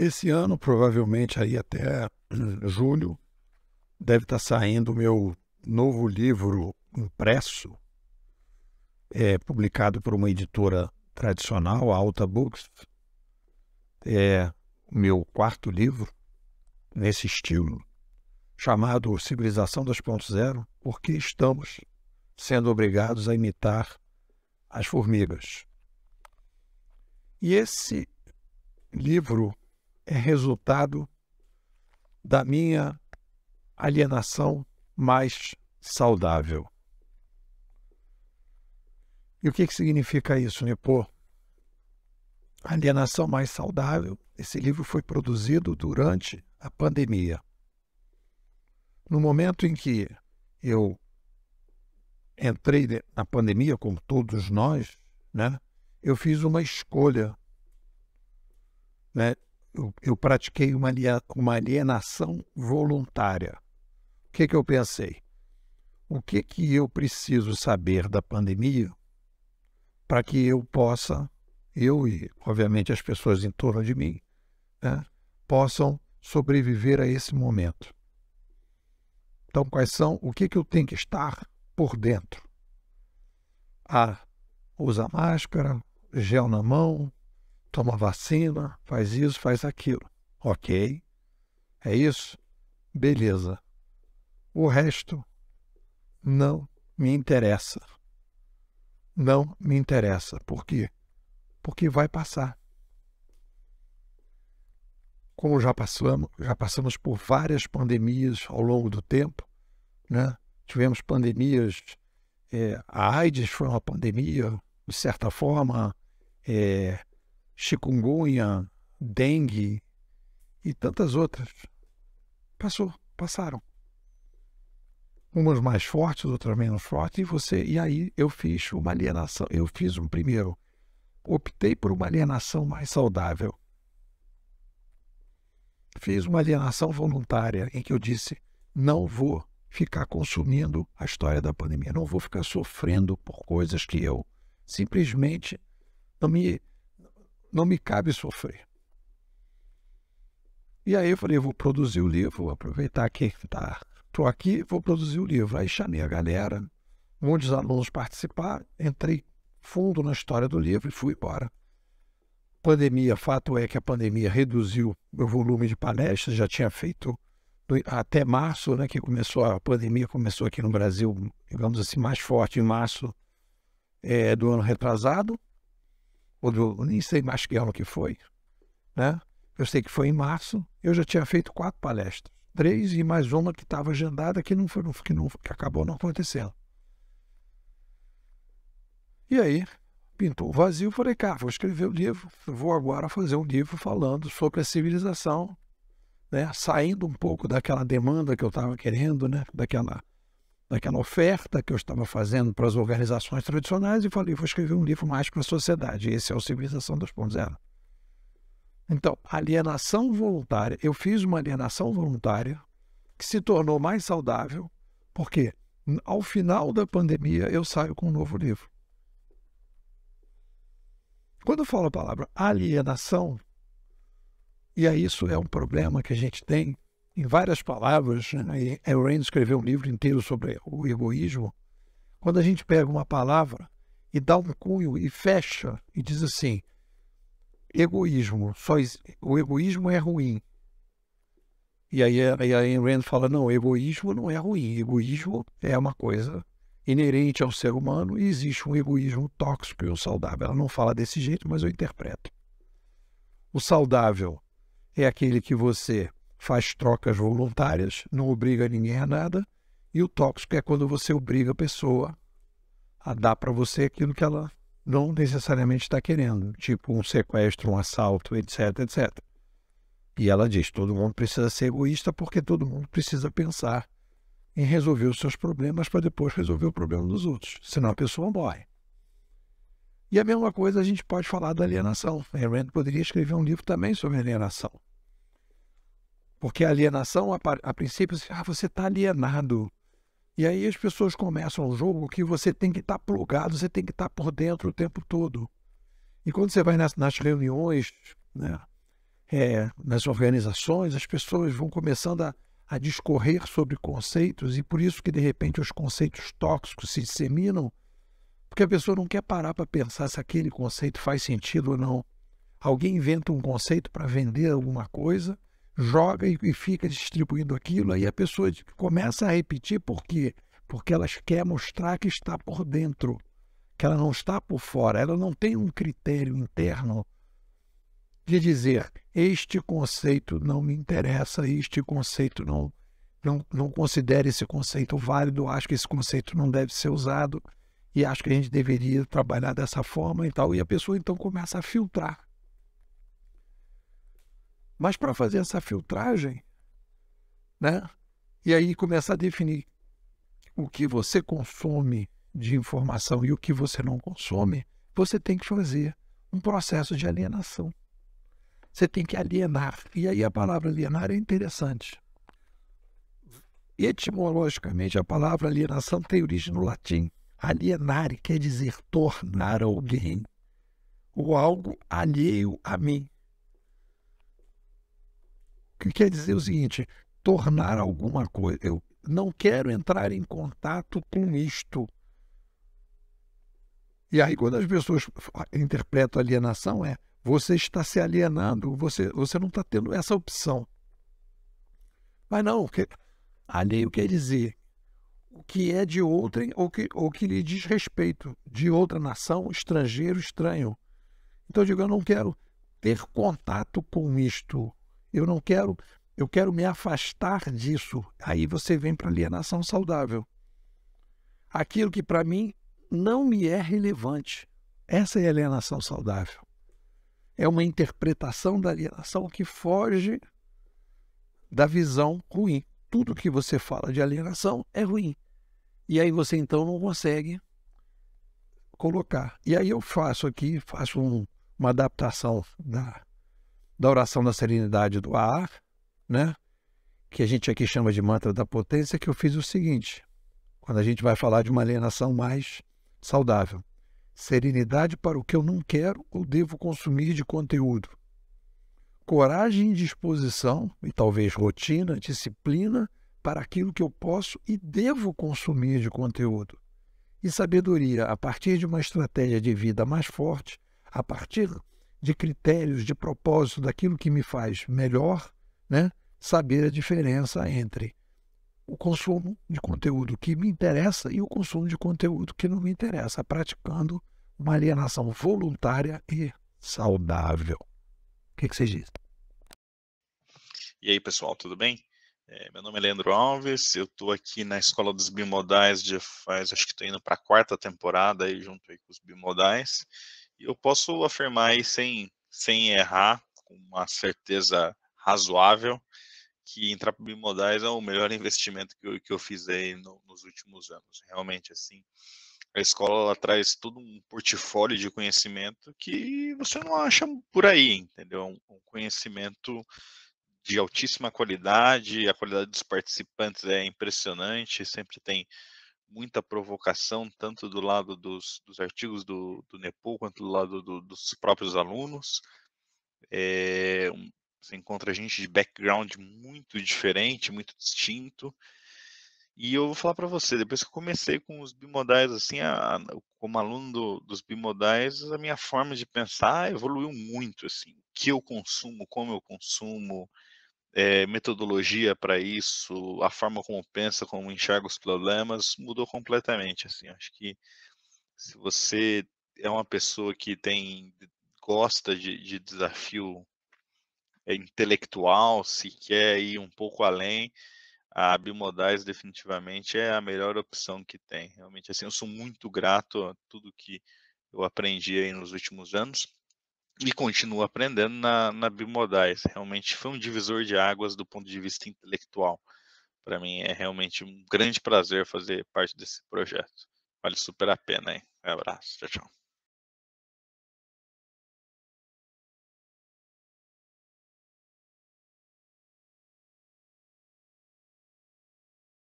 Esse ano, provavelmente aí até julho, deve estar tá saindo o meu novo livro impresso, é, publicado por uma editora tradicional, a Alta Books. É o meu quarto livro nesse estilo, chamado Civilização 2.0, porque estamos sendo obrigados a imitar as formigas. E esse livro é resultado da minha alienação mais saudável. E o que, que significa isso, Nepô? Alienação mais saudável. Esse livro foi produzido durante a pandemia. No momento em que eu entrei na pandemia, como todos nós, né, eu fiz uma escolha né, eu, eu pratiquei uma, uma alienação voluntária. O que, que eu pensei? O que, que eu preciso saber da pandemia para que eu possa, eu e, obviamente, as pessoas em torno de mim, né, possam sobreviver a esse momento? Então, quais são, o que, que eu tenho que estar por dentro? A ah, usar máscara, gel na mão, toma vacina, faz isso, faz aquilo. Ok. É isso? Beleza. O resto não me interessa. Não me interessa. Por quê? Porque vai passar. Como já passamos, já passamos por várias pandemias ao longo do tempo, né? Tivemos pandemias, é, a AIDS foi uma pandemia, de certa forma, é, chikungunya, dengue e tantas outras. Passou, passaram. Umas mais fortes, outras menos fortes, e você. E aí eu fiz uma alienação. Eu fiz um primeiro. Optei por uma alienação mais saudável. Fiz uma alienação voluntária em que eu disse: não vou ficar consumindo a história da pandemia, não vou ficar sofrendo por coisas que eu simplesmente não me não me cabe sofrer. E aí eu falei, eu vou produzir o livro, vou aproveitar que tá, aqui, vou produzir o livro. Aí chamei a galera, muitos alunos participaram, entrei fundo na história do livro e fui embora. Pandemia, fato é que a pandemia reduziu meu volume de palestras, já tinha feito até março, né, que começou a pandemia, começou aqui no Brasil, digamos assim, mais forte em março é, do ano retrasado ou do, nem sei mais que ano que foi, né? Eu sei que foi em março, eu já tinha feito quatro palestras, três e mais uma que estava agendada que não foi, que não, que acabou não acontecendo. E aí pintou o vazio, falei, cara, vou escrever o um livro, vou agora fazer um livro falando sobre a civilização, né? Saindo um pouco daquela demanda que eu estava querendo, né? Daquela daquela oferta que eu estava fazendo para as organizações tradicionais e falei, vou escrever um livro mais para a sociedade. Esse é o Civilização 2.0. Então, alienação voluntária. Eu fiz uma alienação voluntária que se tornou mais saudável, porque ao final da pandemia eu saio com um novo livro. Quando eu falo a palavra alienação, e aí isso é um problema que a gente tem em várias palavras, né? Ayn é, escreveu um livro inteiro sobre o egoísmo. Quando a gente pega uma palavra e dá um cunho e fecha e diz assim: egoísmo, só o egoísmo é ruim. E aí, aí a Ayn Rand fala: não, egoísmo não é ruim, egoísmo é uma coisa inerente ao ser humano e existe um egoísmo tóxico e um saudável. Ela não fala desse jeito, mas eu interpreto. O saudável é aquele que você faz trocas voluntárias, não obriga ninguém a nada. E o tóxico é quando você obriga a pessoa a dar para você aquilo que ela não necessariamente está querendo, tipo um sequestro, um assalto, etc, etc. E ela diz: todo mundo precisa ser egoísta porque todo mundo precisa pensar em resolver os seus problemas para depois resolver o problema dos outros, senão a pessoa morre. E a mesma coisa a gente pode falar da alienação. Ayn poderia escrever um livro também sobre alienação. Porque a alienação, a, a princípio, ah, você está alienado. E aí as pessoas começam um jogo que você tem que estar tá plugado, você tem que estar tá por dentro o tempo todo. E quando você vai nas, nas reuniões, né, é, nas organizações, as pessoas vão começando a, a discorrer sobre conceitos e por isso que de repente os conceitos tóxicos se disseminam, porque a pessoa não quer parar para pensar se aquele conceito faz sentido ou não. Alguém inventa um conceito para vender alguma coisa joga e, e fica distribuindo aquilo, aí a pessoa começa a repetir por quê? Porque ela quer mostrar que está por dentro, que ela não está por fora, ela não tem um critério interno de dizer este conceito não me interessa, este conceito não, não, não considere esse conceito válido, acho que esse conceito não deve ser usado e acho que a gente deveria trabalhar dessa forma e tal. E a pessoa então começa a filtrar mas para fazer essa filtragem, né? E aí começar a definir o que você consome de informação e o que você não consome, você tem que fazer um processo de alienação. Você tem que alienar. E aí a palavra alienar é interessante. Etimologicamente, a palavra alienação tem origem no latim. Alienare quer dizer tornar alguém ou algo alheio a mim que quer dizer o seguinte: tornar alguma coisa. Eu não quero entrar em contato com isto. E aí, quando as pessoas interpretam alienação, é você está se alienando, você, você não está tendo essa opção. Mas não, que, alheio quer dizer o que é de outrem ou que, ou que lhe diz respeito, de outra nação, estrangeiro, estranho. Então, eu digo, eu não quero ter contato com isto. Eu não quero, eu quero me afastar disso. Aí você vem para a alienação saudável. Aquilo que para mim não me é relevante. Essa é a alienação saudável. É uma interpretação da alienação que foge da visão ruim. Tudo que você fala de alienação é ruim. E aí você então não consegue colocar. E aí eu faço aqui, faço um, uma adaptação da, da oração da serenidade do ar, né? que a gente aqui chama de mantra da potência, que eu fiz o seguinte, quando a gente vai falar de uma alienação mais saudável. Serenidade para o que eu não quero ou devo consumir de conteúdo. Coragem e disposição, e talvez rotina, disciplina, para aquilo que eu posso e devo consumir de conteúdo. E sabedoria, a partir de uma estratégia de vida mais forte, a partir de critérios, de propósito daquilo que me faz melhor, né? saber a diferença entre o consumo de conteúdo que me interessa e o consumo de conteúdo que não me interessa, praticando uma alienação voluntária e saudável. O que, que vocês dizem? E aí, pessoal, tudo bem? É, meu nome é Leandro Alves, eu estou aqui na Escola dos Bimodais já faz, acho que estou indo para a quarta temporada aí, junto aí com os Bimodais eu posso afirmar aí sem, sem errar, com uma certeza razoável, que entrar para bimodais é o melhor investimento que eu, que eu fiz aí no, nos últimos anos. Realmente, assim, a escola ela traz todo um portfólio de conhecimento que você não acha por aí, entendeu? Um, um conhecimento de altíssima qualidade, a qualidade dos participantes é impressionante, sempre tem muita provocação, tanto do lado dos, dos artigos do, do NEPO, quanto do lado do, dos próprios alunos. É, um, você encontra gente de background muito diferente, muito distinto. E eu vou falar para você, depois que eu comecei com os bimodais, assim, a, a, como aluno do, dos bimodais, a minha forma de pensar evoluiu muito, assim, o que eu consumo, como eu consumo, é, metodologia para isso, a forma como pensa, como enxerga os problemas, mudou completamente. Assim, acho que se você é uma pessoa que tem gosta de, de desafio é, intelectual, se quer ir um pouco além, a Bimodais definitivamente é a melhor opção que tem. Realmente, assim, eu sou muito grato a tudo que eu aprendi aí nos últimos anos e continuo aprendendo na, na Bimodais. Realmente foi um divisor de águas do ponto de vista intelectual. Para mim é realmente um grande prazer fazer parte desse projeto. Vale super a pena, hein? Um abraço, tchau, tchau.